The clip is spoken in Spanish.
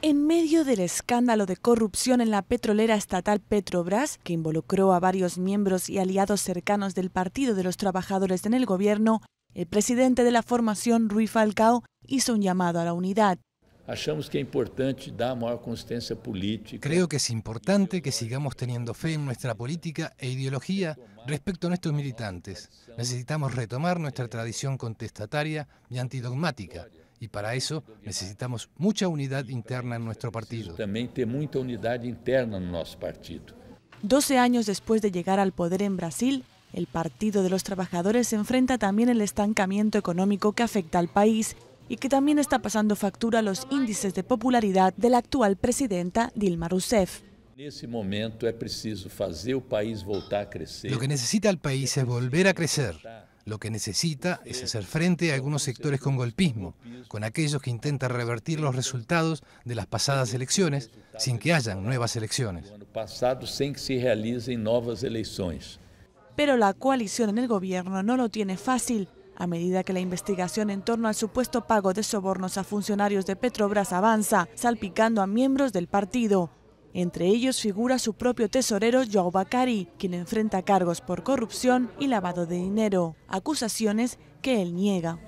En medio del escándalo de corrupción en la petrolera estatal Petrobras, que involucró a varios miembros y aliados cercanos del Partido de los Trabajadores en el gobierno, el presidente de la formación, Rui Falcao, hizo un llamado a la unidad. Creo que es importante que sigamos teniendo fe en nuestra política e ideología respecto a nuestros militantes. Necesitamos retomar nuestra tradición contestataria y antidogmática y para eso necesitamos mucha unidad interna en nuestro partido. También mucha unidad interna en nuestro partido. 12 años después de llegar al poder en Brasil, el Partido de los Trabajadores se enfrenta también al estancamiento económico que afecta al país y que también está pasando factura a los índices de popularidad de la actual presidenta Dilma Rousseff. En ese momento es preciso país a Lo que necesita el país es volver a crecer, lo que necesita es hacer frente a algunos sectores con golpismo, con aquellos que intentan revertir los resultados de las pasadas elecciones sin que hayan nuevas elecciones. Pero la coalición en el gobierno no lo tiene fácil. A medida que la investigación en torno al supuesto pago de sobornos a funcionarios de Petrobras avanza, salpicando a miembros del partido, entre ellos figura su propio tesorero Joao Bacari, quien enfrenta cargos por corrupción y lavado de dinero, acusaciones que él niega.